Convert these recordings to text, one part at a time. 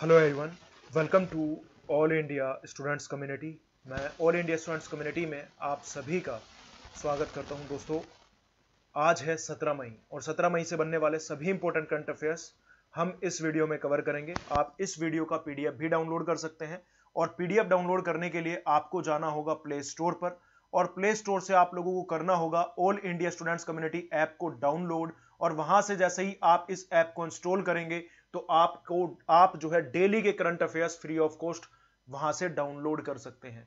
hello everyone welcome to all India students community मैं all India students community में आप सभी का स्वागत करता हूं दोस्तों आज है 17 मई और 17 मई से बनने वाले सभी इंपॉर्टेंट करंट अफेयर्स हम इस वीडियो में कवर करेंगे आप इस वीडियो का पीडीएफ भी डाउनलोड कर सकते हैं और पीडीएफ डाउनलोड करने के लिए आपको जाना होगा प्ले स्टोर पर और प्ले स्टोर से आप लोगों को करना होगा all India students community app को डाउनलोड और वहां से जैसे ही आप इस ऐप को इंस्टॉल करेंगे तो आपको आप जो है डेली के current affairs free of cost वहां से डाउनलोड कर सकते हैं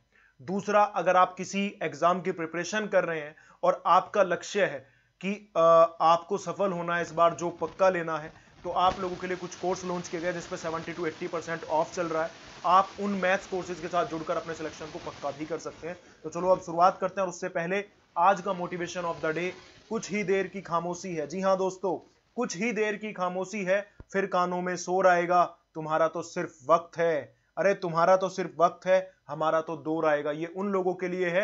दूसरा अगर आप किसी एग्जाम की प्रिपरेशन कर रहे हैं और आपका लक्ष्य है कि आपको सफल होना है इस बार जो पक्का लेना है तो आप लोगों के लिए कुछ कोर्स लॉन्च किए गए जिसपे 70 टू 80 परसेंट ऑफ चल रहा है आप उन मैथ्स कोर्सेज के साथ जुड़कर अपने सिलेक्शन को पक्का भी कर सकते हैं तो चलो अब शुरुआत करते हैं और उससे पहले आज का मोटिवेशन ऑफ द डे कुछ ही देर की खामोशी है जी हाँ दोस्तों कुछ ही देर की खामोशी है फिर कानों में शोर आएगा तुम्हारा तो सिर्फ वक्त है अरे तुम्हारा तो सिर्फ वक्त है हमारा तो दौर आएगा ये उन लोगों के लिए है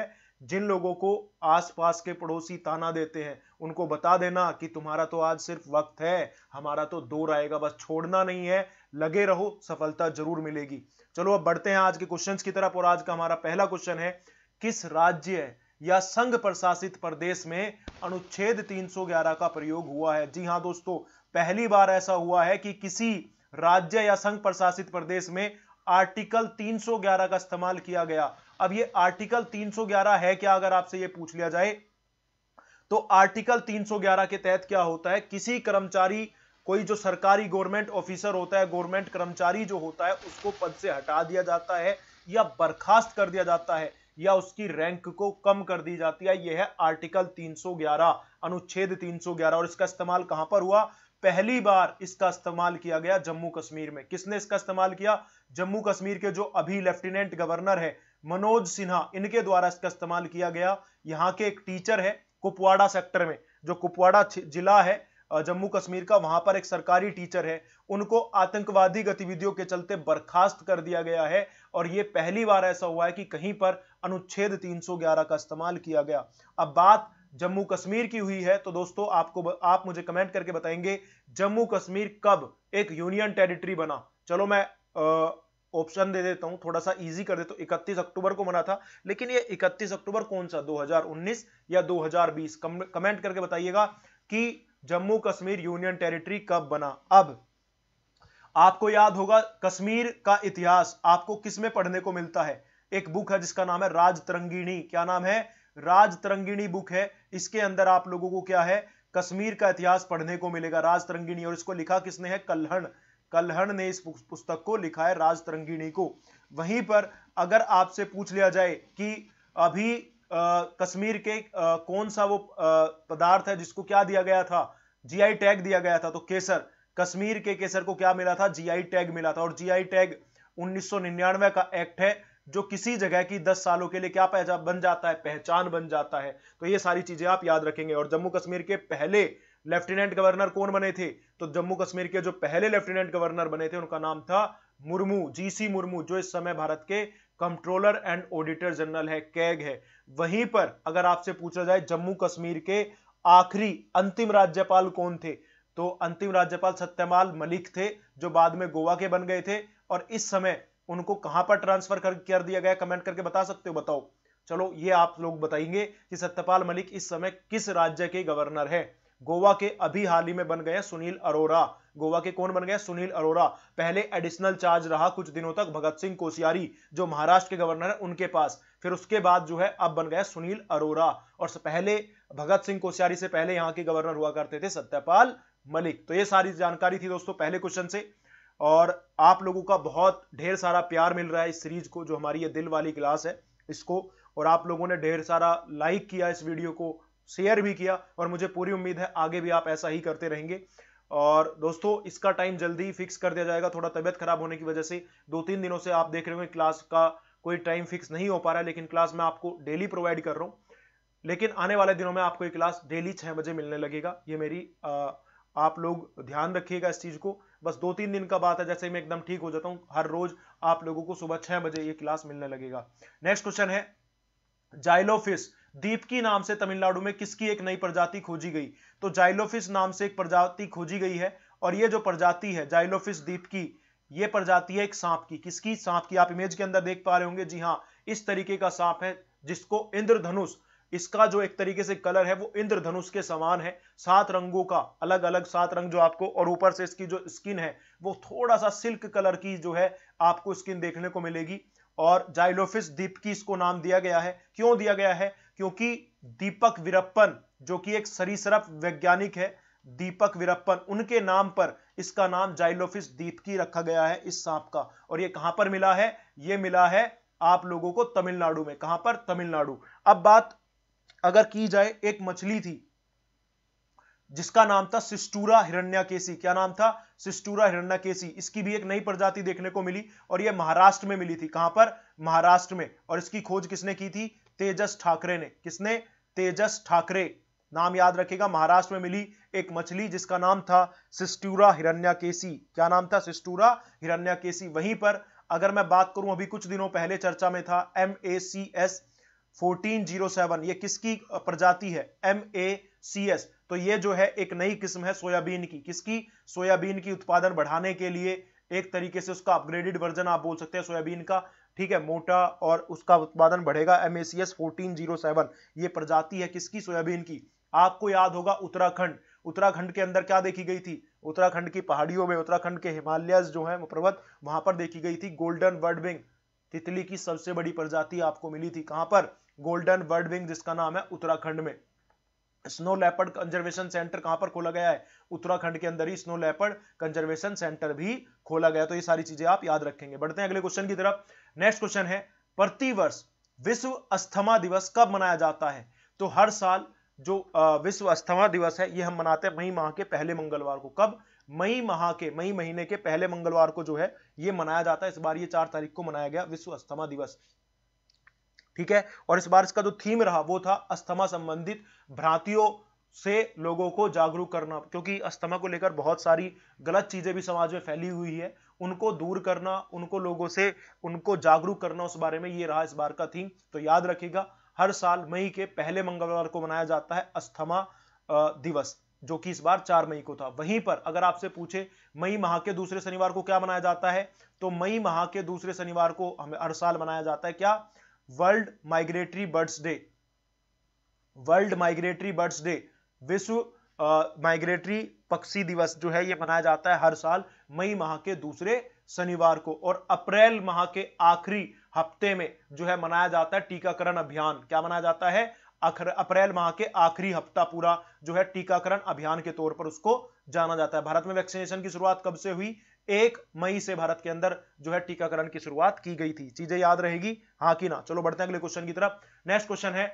जिन लोगों को आसपास के पड़ोसी ताना देते हैं उनको बता देना कि तुम्हारा तो आज सिर्फ वक्त है हमारा तो दौर आएगा बस छोड़ना नहीं है लगे रहो सफलता जरूर मिलेगी चलो अब बढ़ते हैं आज के क्वेश्चंस की तरफ और आज का हमारा पहला क्वेश्चन है किस राज्य या संघ प्रशासित प्रदेश में अनुच्छेद 311 का प्रयोग हुआ है जी हां दोस्तों पहली बार ऐसा हुआ है कि किसी राज्य या संघ प्रशासित प्रदेश में आर्टिकल 311 का इस्तेमाल किया गया अब ये आर्टिकल 311 है क्या अगर आपसे ये पूछ लिया जाए तो आर्टिकल 311 के तहत क्या होता है किसी कर्मचारी कोई जो सरकारी गवर्नमेंट ऑफिसर होता है गवर्नमेंट कर्मचारी जो होता है उसको पद से हटा दिया जाता है या बर्खास्त कर दिया जाता है या उसकी रैंक को कम कर दी जाती है यह है आर्टिकल 311 अनुच्छेद 311 और इसका इस्तेमाल कहां पर हुआ पहली बार इसका इस्तेमाल किया गया जम्मू कश्मीर में किसने इसका इस्तेमाल किया जम्मू कश्मीर के जो अभी लेफ्टिनेंट गवर्नर है मनोज सिन्हा इनके द्वारा इसका इस्तेमाल किया गया यहाँ के एक टीचर है कुपवाड़ा सेक्टर में जो कुपवाड़ा जिला है जम्मू कश्मीर का वहां पर एक सरकारी टीचर है उनको आतंकवादी गतिविधियों के चलते बर्खास्त कर दिया गया है और यह पहली बार ऐसा हुआ है कि कहीं पर अनुच्छेद 311 का इस्तेमाल किया गया अब बात जम्मू कश्मीर की हुई है तो दोस्तों आपको आप मुझे कमेंट करके बताएंगे जम्मू कश्मीर कब एक यूनियन टेरिटरी बना चलो मैं ऑप्शन दे देता हूं थोड़ा सा इजी कर दे तो 31 अक्टूबर को बना था लेकिन ये 31 अक्टूबर कौन सा 2019 या 2020 कमेंट करके बताइएगा कि जम्मू कश्मीर यूनियन टेरिटरी कब बना अब आपको याद होगा कश्मीर का इतिहास आपको किसमें पढ़ने को मिलता है एक बुक है जिसका नाम है राज तरंगिणी क्या नाम है राज तरंगिणी बुक है इसके अंदर आप लोगों को क्या है कश्मीर का इतिहास पढ़ने को मिलेगा राज तरंगिणी और इसको लिखा किसने है कल्हण कल्हण ने इस पुस्तक को लिखा है राज तरंगिणी को वहीं पर अगर आपसे पूछ लिया जाए कि अभी आ, कश्मीर के आ, कौन सा वो पदार्थ है जिसको क्या दिया गया था जीआई टैग दिया गया था तो केसर कश्मीर के केसर को क्या मिला था जीआई टैग मिला था और जीआई टैग 1999 का एक्ट है जो किसी जगह की दस सालों के लिए क्या पहचान बन जाता है पहचान बन जाता है तो ये सारी चीजें आप याद रखेंगे और जम्मू कश्मीर के पहले लेफ्टिनेंट गवर्नर कौन बने थे तो जम्मू कश्मीर के जो पहले लेफ्टिनेंट गवर्नर बने थे उनका नाम था मुर्मू जीसी मुर्मू जो इस समय भारत के कंट्रोलर एंड ऑडिटर जनरल है कैग है वहीं पर अगर आपसे पूछा जाए जम्मू कश्मीर के आखिरी अंतिम राज्यपाल कौन थे तो अंतिम राज्यपाल सत्यपाल मलिक थे जो बाद में गोवा के बन गए थे और इस समय उनको कहां पर ट्रांसफर कर, कर दिया गया कमेंट करके बता सकते हो बताओ चलो ये आप लोग बताएंगे कि सत्यपाल मलिक इस समय किस राज्य के गवर्नर है गोवा के अभी हाल ही में बन गए सुनील अरोरा गोवा के कौन बन गए सुनील अरोरा पहले एडिशनल चार्ज रहा कुछ दिनों तक भगत सिंह कोशियारी जो महाराष्ट्र के गवर्नर है उनके पास फिर उसके बाद जो है अब बन गया सुनील अरोरा और पहले भगत सिंह कोशियारी से पहले यहाँ के गवर्नर हुआ करते थे सत्यपाल मलिक तो ये सारी जानकारी थी दोस्तों पहले क्वेश्चन से और आप लोगों का बहुत ढेर सारा प्यार मिल रहा है इस सीरीज को जो हमारी ये दिल वाली क्लास है इसको और आप लोगों ने ढेर सारा लाइक किया इस वीडियो को शेयर भी किया और मुझे पूरी उम्मीद है आगे भी आप ऐसा ही करते रहेंगे और दोस्तों इसका टाइम जल्दी ही फिक्स कर दिया जाएगा थोड़ा तबियत खराब होने की वजह से दो तीन दिनों से आप देख रहे होंगे क्लास का कोई टाइम फिक्स नहीं हो पा रहा है लेकिन क्लास मैं आपको डेली प्रोवाइड कर रहा हूँ लेकिन आने वाले दिनों में आपको ये क्लास डेली छः बजे मिलने लगेगा ये मेरी आ, आप लोग ध्यान रखिएगा इस चीज़ को बस दो तीन दिन का बात है जैसे मैं एकदम ठीक हो जाता हूँ हर रोज आप लोगों को सुबह छह बजे ये क्लास मिलने लगेगा नेक्स्ट क्वेश्चन है जाइलोफिस दीपकी नाम से तमिलनाडु में किसकी एक नई प्रजाति खोजी गई तो जाइलोफिस नाम से एक प्रजाति खोजी गई है और ये जो प्रजाति है जाइलोफिस दीपकी ये प्रजाति है एक सांप की किसकी सांप की आप इमेज के अंदर देख पा रहे होंगे जी हाँ इस तरीके का सांप है जिसको इंद्रधनुष इसका जो एक तरीके से कलर है वो इंद्रधनुष के समान है सात रंगों का अलग अलग सात रंग जो आपको और ऊपर से इसकी जो स्किन है वो थोड़ा सा सिल्क कलर की जो है आपको स्किन देखने को मिलेगी और जाइलोफिस दीपकी इसको नाम दिया गया है क्यों दिया गया है क्योंकि दीपक वीरप्पन जो कि एक सरीसरप वैज्ञानिक है दीपक वीरप्पन उनके नाम पर इसका नाम जाइलोफिस दीपकी रखा गया है इस सांप का और ये कहां पर मिला है ये मिला है आप लोगों को तमिलनाडु में कहां पर तमिलनाडु अब बात अगर की जाए एक मछली थी जिसका नाम था सिस्टूरा केसी क्या नाम था सिस्टूरा केसी इसकी भी एक नई प्रजाति देखने को मिली और यह महाराष्ट्र में मिली थी कहां पर महाराष्ट्र में और इसकी खोज किसने की थी तेजस ठाकरे ने किसने तेजस ठाकरे नाम याद रखेगा महाराष्ट्र में मिली एक मछली जिसका नाम था सिस्टूरा केसी क्या नाम था सिस्टूरा केसी वहीं पर अगर मैं बात करूं अभी कुछ दिनों पहले चर्चा में था एम ए सी एस 1407 ये किसकी प्रजाति है एम ए सी एस तो ये जो है एक नई किस्म है सोयाबीन की किसकी सोयाबीन की उत्पादन बढ़ाने के लिए एक तरीके से उसका अपग्रेडेड वर्जन आप बोल सकते हैं सोयाबीन का ठीक है मोटा और उसका उत्पादन बढ़ेगा M A C S fourteen zero seven ये प्रजाति है किसकी सोयाबीन की आपको याद होगा उत्तराखंड उत्तराखंड के अंदर क्या देखी गई थी उत्तराखंड की पहाड़ियों में उत्तराखंड के हिमालयस जो है पर्वत वहां पर देखी गई थी गोल्डन विंग तितली की सबसे बड़ी प्रजाति आपको मिली थी कहां पर गोल्डन बर्ड विंग जिसका नाम है उत्तराखंड में स्नो लेपर्ड कंजर्वेशन सेंटर कहां पर खोला गया है उत्तराखंड के अंदर ही स्नो लेपर्ड कंजर्वेशन सेंटर भी खोला गया तो ये सारी चीजें आप याद रखेंगे बढ़ते हैं अगले क्वेश्चन की तरफ नेक्स्ट क्वेश्चन है प्रतिवर्ष विश्व अस्थमा दिवस कब मनाया जाता है तो हर साल जो विश्व अस्थमा दिवस है ये हम मनाते हैं मई माह के पहले मंगलवार को कब मई माह के मई महीने के पहले मंगलवार को जो है ये मनाया जाता है इस बार ये चार तारीख को मनाया गया विश्व अस्थमा दिवस ठीक है और इस बार इसका जो थीम रहा वो था अस्थमा संबंधित भ्रांतियों से लोगों को जागरूक करना क्योंकि अस्थमा को लेकर बहुत सारी गलत चीज़ें भी समाज में फैली हुई है उनको दूर करना उनको लोगों से उनको जागरूक करना उस बारे में ये रहा इस बार का थीम तो याद रखिएगा हर साल मई के पहले मंगलवार को मनाया जाता है अस्थमा दिवस जो कि इस बार चार मई को था वहीं पर अगर आपसे पूछे मई माह के दूसरे शनिवार को क्या मनाया जाता है तो मई माह के दूसरे शनिवार को हमें हर साल मनाया जाता है क्या world migratory birds day world migratory birds day विश्व माइग्रेटरी पक्षी दिवस जो है ये मनाया जाता है हर साल मई माह के दूसरे शनिवार को और अप्रैल माह के आखिरी हफ्ते में जो है मनाया जाता है टीकाकरण अभियान क्या मनाया जाता है अप्रैल माह के आखिरी हफ्ता पूरा जो है टीकाकरण अभियान के तौर पर उसको जाना जाता है भारत में वैक्सीनेशन की शुरुआत कब से हुई एक मई से भारत के अंदर जो है टीकाकरण की शुरुआत की गई थी चीजें याद रहेगी हाँ कि ना चलो बढ़ते हैं अगले क्वेश्चन की तरफ नेक्स्ट क्वेश्चन है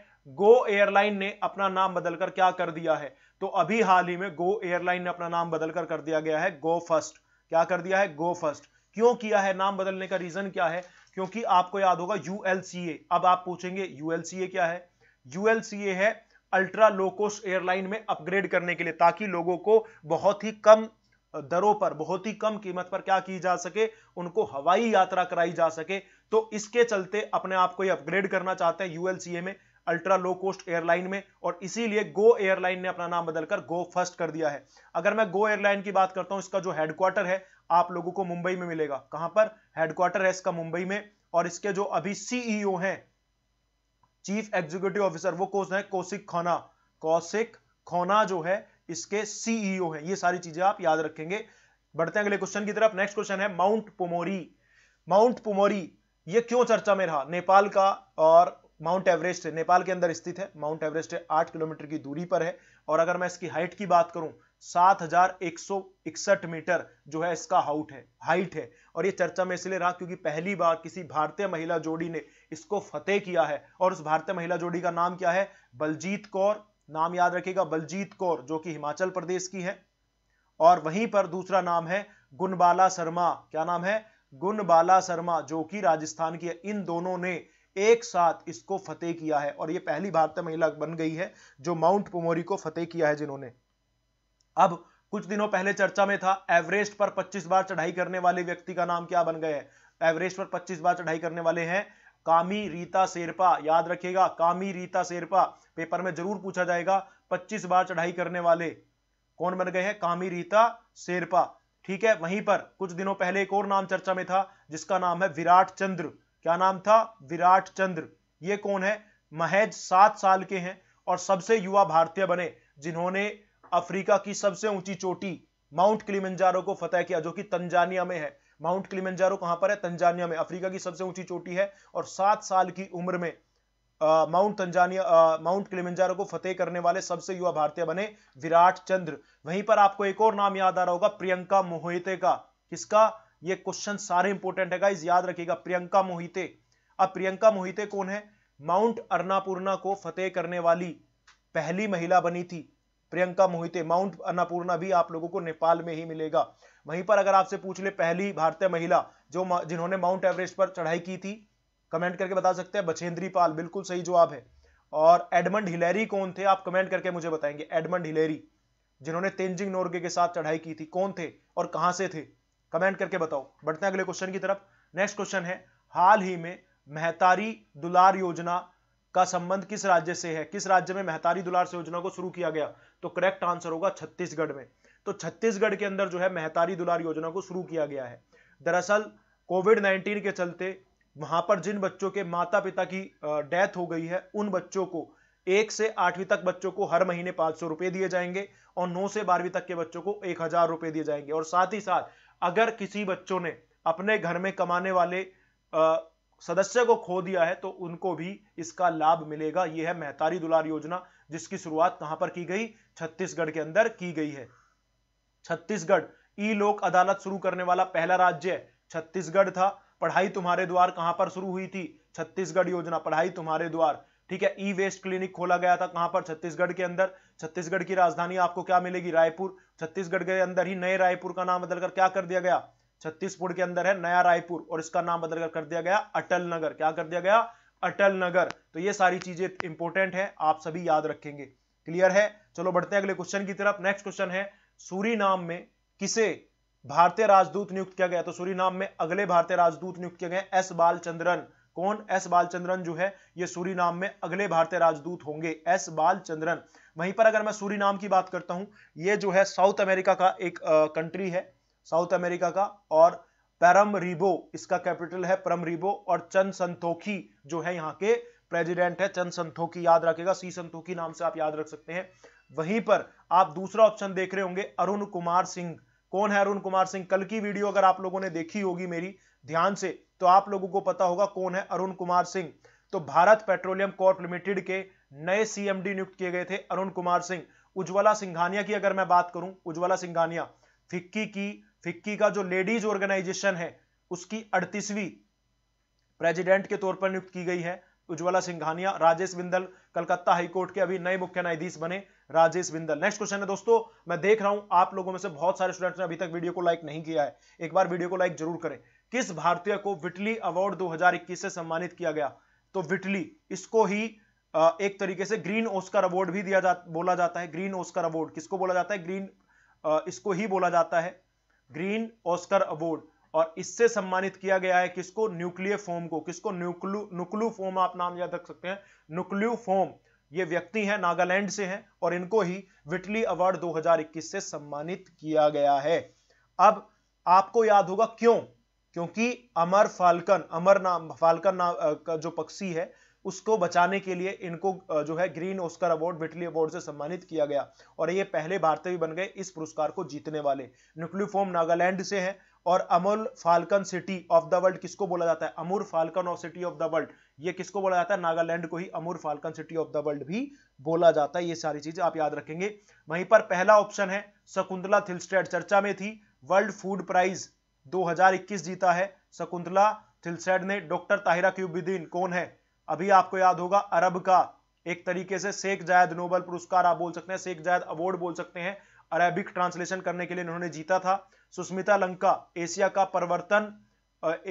गो एयरलाइन ने अपना नाम बदलकर क्या कर दिया है तो अभी हाल ही में गो एयरलाइन ने अपना नाम बदलकर कर दिया गया है गो फर्स्ट क्या कर दिया है गो फर्स्ट क्यों किया है नाम बदलने का रीजन क्या है क्योंकि आपको याद होगा यूएलसीए अब आप पूछेंगे यूएलसीए क्या है यूएलसीए है अल्ट्रा लोकोस एयरलाइन में अपग्रेड करने के लिए ताकि लोगों को बहुत ही कम दरों पर बहुत ही कम कीमत पर क्या की जा सके उनको हवाई यात्रा कराई जा सके तो इसके चलते अपने आप को अपग्रेड करना चाहते हैं यूएलसीए में अल्ट्रा लो कोस्ट एयरलाइन में और इसीलिए गो एयरलाइन ने अपना नाम बदलकर गो फर्स्ट कर दिया है अगर मैं गो एयरलाइन की बात करता हूं इसका जो हेडक्वार्टर है आप लोगों को मुंबई में मिलेगा कहां पर हेडक्वार्टर है इसका मुंबई में और इसके जो अभी सीईओ e हैं चीफ एग्जीक्यूटिव ऑफिसर वो कौन है कौशिक खोना कौशिक खोना जो है इसके सीईओ e हैं ये सारी चीजें आप याद रखेंगे बढ़ते हैं अगले क्वेश्चन की तरफ नेक्स्ट क्वेश्चन है माउंट पोमोरी माउंट पोमोरी ये क्यों चर्चा में रहा नेपाल का और माउंट एवरेस्ट नेपाल के अंदर स्थित है माउंट एवरेस्ट आठ किलोमीटर की दूरी पर है और अगर मैं इसकी हाइट की बात करूं सात मीटर जो है इसका हाउट है हाइट है और ये चर्चा में इसलिए रहा क्योंकि पहली बार किसी भारतीय महिला जोड़ी ने इसको फतेह किया है और उस भारतीय महिला जोड़ी का नाम क्या है बलजीत कौर नाम याद रखिएगा बलजीत कौर जो कि हिमाचल प्रदेश की है और वहीं पर दूसरा नाम है गुनबाला शर्मा क्या नाम है गुनबाला शर्मा जो कि राजस्थान की है इन दोनों ने एक साथ इसको फतेह किया है और यह पहली भारतीय महिला बन गई है जो माउंट पुमोरी को फतेह किया है जिन्होंने अब कुछ दिनों पहले चर्चा में था एवरेस्ट पर 25 बार चढ़ाई करने वाले व्यक्ति का नाम क्या बन गए एवरेस्ट पर 25 बार चढ़ाई करने वाले हैं कामी रीता शेरपा याद रखिएगा कामी रीता शेरपा पेपर में जरूर पूछा जाएगा 25 बार चढ़ाई करने वाले कौन बन गए हैं कामी रीता शेरपा ठीक है वहीं पर कुछ दिनों पहले एक और नाम चर्चा में था जिसका नाम है विराट चंद्र क्या नाम था विराट चंद्र ये कौन है महज सात साल के हैं और सबसे युवा भारतीय बने जिन्होंने अफ्रीका की सबसे ऊंची चोटी माउंट किलिमंजारो को फतेह किया जो कि तंजानिया में है माउंट क्लिमेंजारो कहां पर है तंजानिया में अफ्रीका की सबसे ऊंची चोटी है और सात साल की उम्र में माउंट तंजानिया माउंट क्लिमेंजारो को फतेह करने वाले सबसे युवा भारतीय बने विराट चंद्र वहीं पर आपको एक और नाम याद आ रहा होगा प्रियंका मोहिते का किसका ये क्वेश्चन सारे इंपोर्टेंट है गाइज याद रखिएगा प्रियंका मोहिते अब प्रियंका मोहिते कौन है माउंट अर्नापूर्णा को फतेह करने वाली पहली महिला बनी थी प्रियंका मोहिते माउंट अन्नापूर्णा भी आप लोगों को नेपाल में ही मिलेगा वहीं पर अगर आपसे पूछ ले पहली भारतीय महिला जो जिन्होंने माउंट एवरेस्ट पर चढ़ाई की थी कमेंट करके बता सकते हैं बछेंद्री पाल बिल्कुल सही जवाब है और एडमंड हिलेरी कौन थे आप कमेंट करके मुझे बताएंगे एडमंड हिलेरी जिन्होंने तेंजिंग नोर्गे के साथ चढ़ाई की थी कौन थे और कहां से थे कमेंट करके बताओ बढ़ते हैं अगले क्वेश्चन की तरफ नेक्स्ट क्वेश्चन है हाल ही में महतारी दुलार योजना का संबंध किस राज्य से है किस राज्य में मेहतारी दुलार योजना को शुरू किया गया तो करेक्ट आंसर होगा छत्तीसगढ़ में तो छत्तीसगढ़ के अंदर जो है मेहतारी दुलार योजना को शुरू किया गया है दरअसल कोविड नाइन्टीन के चलते वहां पर जिन बच्चों के माता पिता की डेथ हो गई है उन बच्चों को एक से आठवीं तक बच्चों को हर महीने पांच सौ रुपए दिए जाएंगे और नौ से बारहवीं तक के बच्चों को एक हजार रुपए दिए जाएंगे और साथ ही साथ अगर किसी बच्चों ने अपने घर में कमाने वाले सदस्य को खो दिया है तो उनको भी इसका लाभ मिलेगा यह है महतारी दुलार योजना जिसकी शुरुआत कहां पर की गई छत्तीसगढ़ के अंदर की गई है छत्तीसगढ़ ई लोक अदालत शुरू करने वाला पहला राज्य छत्तीसगढ़ था पढ़ाई तुम्हारे द्वार कहां पर शुरू हुई थी छत्तीसगढ़ योजना पढ़ाई तुम्हारे द्वार ठीक है ई वेस्ट क्लिनिक खोला गया था कहां पर छत्तीसगढ़ के अंदर छत्तीसगढ़ की राजधानी आपको क्या मिलेगी रायपुर छत्तीसगढ़ के अंदर ही नए रायपुर का नाम बदलकर क्या कर दिया गया छत्तीसगढ़ के अंदर है नया रायपुर और इसका नाम बदलकर कर दिया गया अटल नगर क्या कर दिया गया अटल नगर तो ये सारी चीजें इंपॉर्टेंट है आप सभी याद रखेंगे क्लियर है चलो बढ़ते हैं अगले क्वेश्चन की तरफ नेक्स्ट क्वेश्चन है नाम में किसे भारतीय राजदूत नियुक्त किया गया तो नाम में अगले भारतीय राजदूत नियुक्त किया गया एस बालचंद्रन कौन एस बालचंद्रन जो है ये नाम में अगले भारतीय राजदूत होंगे एस बालचंद्रन वहीं पर अगर मैं नाम की बात करता हूं ये जो है साउथ अमेरिका का एक कंट्री है साउथ अमेरिका का और परम रिबो इसका कैपिटल है परम रिबो और चंद संतोखी जो है यहाँ के प्रेसिडेंट है चंद संतोखी याद रखेगा सी संतोखी नाम से आप याद रख सकते हैं वहीं पर आप दूसरा ऑप्शन देख रहे होंगे अरुण कुमार सिंह कौन है अरुण कुमार सिंह कल की वीडियो अगर आप लोगों ने देखी होगी मेरी ध्यान से तो आप लोगों को पता होगा कौन है अरुण कुमार सिंह तो भारत पेट्रोलियम कॉर्प लिमिटेड के नए सीएमडी नियुक्त किए गए थे अरुण कुमार सिंह उज्ज्वला सिंघानिया की अगर मैं बात करूं उज्ज्वला सिंघानिया फिक्की की फिक्की का जो लेडीज ऑर्गेनाइजेशन है उसकी अड़तीसवीं प्रेसिडेंट के तौर पर नियुक्त की गई है उज्ज्वला सिंघानिया राजेश बिंदल कलकत्ता हाईकोर्ट के अभी नए मुख्य न्यायाधीश बने राजेश बिंदल नेक्स्ट क्वेश्चन है दोस्तों मैं देख रहा हूं आप लोगों में से बहुत सारे स्टूडेंट्स ने अभी तक वीडियो को लाइक नहीं किया है एक बार वीडियो को लाइक जरूर करें किस भारतीय को विटली अवार्ड दो से सम्मानित किया गया तो विटली इसको ही एक तरीके से ग्रीन ओस्कर अवार्ड भी दिया जा बोला जाता है ग्रीन ओस्कर अवार्ड किसको बोला जाता है ग्रीन इसको ही बोला जाता है ग्रीन ऑस्कर अवार्ड और इससे सम्मानित किया गया है किसको न्यूक्लियर फॉर्म को किसको न्यूक्लू नुक्लू फॉर्म आप नाम याद रख सकते हैं न्यूक्लियो फॉर्म ये व्यक्ति हैं नागालैंड से हैं और इनको ही विटली अवार्ड 2021 से सम्मानित किया गया है अब आपको याद होगा क्यों क्योंकि अमर फाल्कन अमर नाम फाल्कन नाम का जो पक्षी है उसको बचाने के लिए इनको जो है green Oscar award Whitley award से सम्मानित किया गया और ये पहले भारतीय भी बन गए इस पुरस्कार को जीतने वाले न्यूक्लियोफोम नागालैंड से हैं और Amur falcon city of the world किसको बोला जाता है Amur falcon of city of the world ये किसको बोला जाता है नागालैंड को ही Amur falcon city of the world भी बोला जाता है ये सारी चीजें आप याद रखेंगे वहीं पर पहला ऑप्शन है शकुंतला थिलस्टेड चर्चा में थी वर्ल्ड फूड प्राइज 2021 जीता है शकुंतला थिलसेड ने डॉक्टर ताहिरा क्यूबिदीन कौन है अभी आपको याद होगा अरब का एक तरीके से शेख जायद नोबल पुरस्कार आप बोल सकते हैं शेख जायद अवार्ड बोल सकते हैं अरेबिक ट्रांसलेशन करने के लिए इन्होंने जीता था सुस्मिता लंका एशिया का परिवर्तन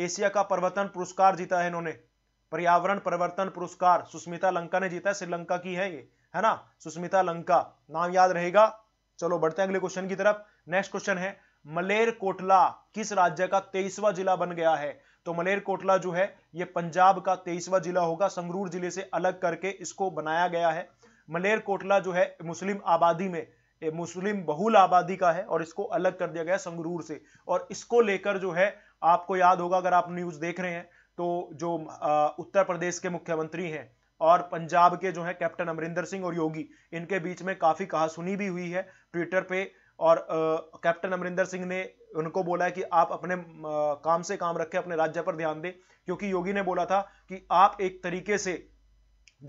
एशिया का परिवर्तन पुरस्कार जीता है इन्होंने पर्यावरण परिवर्तन पुरस्कार सुस्मिता लंका ने जीता है श्रीलंका की है ये है ना सुस्मिता लंका नाम याद रहेगा चलो बढ़ते हैं अगले क्वेश्चन की तरफ नेक्स्ट क्वेश्चन है मलेर कोटला किस राज्य का तेईसवा जिला बन गया है तो मलेरकोटला जो है ये पंजाब का तेईसवा जिला होगा संगरूर जिले से अलग करके इसको बनाया गया है मलेरकोटला जो है मुस्लिम आबादी में मुस्लिम बहुल आबादी का है और इसको अलग कर दिया गया संगरूर से और इसको लेकर जो है आपको याद होगा अगर आप न्यूज देख रहे हैं तो जो उत्तर प्रदेश के मुख्यमंत्री हैं और पंजाब के जो है कैप्टन अमरिंदर सिंह और योगी इनके बीच में काफी कहासुनी भी हुई है ट्विटर पे और कैप्टन अमरिंदर सिंह ने उनको बोला है कि आप अपने काम से काम रखें अपने राज्य पर ध्यान दें क्योंकि योगी ने बोला था कि आप एक तरीके से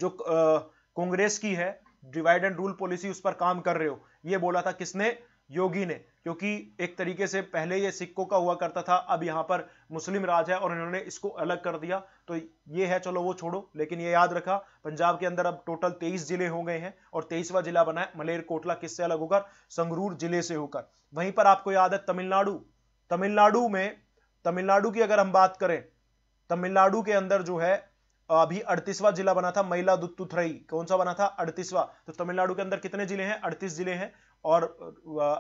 जो कांग्रेस की है डिवाइड एंड रूल पॉलिसी उस पर काम कर रहे हो ये बोला था किसने योगी ने क्योंकि एक तरीके से पहले ये सिक्कों का हुआ करता था अब यहाँ पर मुस्लिम राज है और इन्होंने इसको अलग कर दिया तो ये है चलो वो छोड़ो लेकिन ये याद रखा पंजाब के अंदर अब टोटल तेईस जिले हो गए हैं और तेईसवा जिला बना है मलेरकोटला किससे अलग होकर संगरूर जिले से होकर वहीं पर आपको याद है तमिलनाडु तमिलनाडु में तमिलनाडु की अगर हम बात करें तमिलनाडु के अंदर जो है अभी अड़तीसवा जिला बना था महिला दुत्तुथरई कौन सा बना था अड़तीसवा तो तमिलनाडु के अंदर कितने जिले हैं अड़तीस जिले हैं और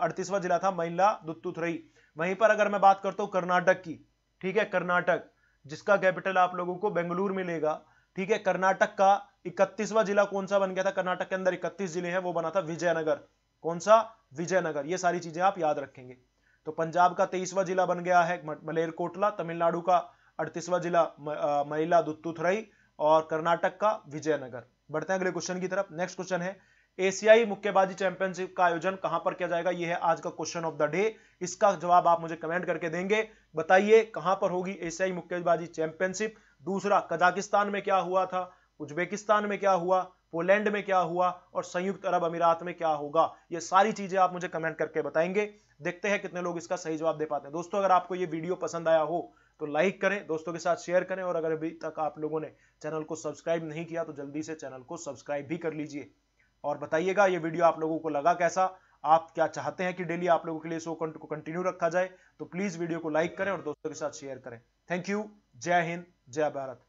अड़तीसवा जिला था महिला दुत्तुथरई वहीं पर अगर मैं बात करता हूं कर्नाटक की ठीक है कर्नाटक जिसका कैपिटल आप लोगों को बेंगलुरु मिलेगा ठीक है कर्नाटक का इकतीसवा जिला कौन सा बन गया था कर्नाटक के अंदर इकतीस जिले हैं वो बना था विजयनगर कौन सा विजयनगर ये सारी चीजें आप याद रखेंगे तो पंजाब का तेईसवा जिला बन गया है मलेरकोटला तमिलनाडु का अड़तीसवा जिला महिला दुत्तुथरई और कर्नाटक का विजयनगर बढ़ते हैं अगले क्वेश्चन की तरफ नेक्स्ट क्वेश्चन है एशियाई मुक्केबाजी चैंपियनशिप का आयोजन कहां पर किया जाएगा यह है आज का क्वेश्चन ऑफ द डे इसका जवाब आप मुझे कमेंट करके देंगे बताइए कहां पर होगी एशियाई मुक्केबाजी चैंपियनशिप दूसरा कजाकिस्तान में क्या हुआ था उज्बेकिस्तान में क्या हुआ पोलैंड में क्या हुआ और संयुक्त अरब अमीरात में क्या होगा ये सारी चीजें आप मुझे कमेंट करके बताएंगे देखते हैं कितने लोग इसका सही जवाब दे पाते हैं दोस्तों अगर आपको ये वीडियो पसंद आया हो तो लाइक करें दोस्तों के साथ शेयर करें और अगर अभी तक आप लोगों ने चैनल को सब्सक्राइब नहीं किया तो जल्दी से चैनल को सब्सक्राइब भी कर लीजिए और बताइएगा ये वीडियो आप लोगों को लगा कैसा आप क्या चाहते हैं कि डेली आप लोगों के लिए शो को कंटिन्यू रखा जाए तो प्लीज वीडियो को लाइक करें और दोस्तों के साथ शेयर करें थैंक यू जय हिंद जय भारत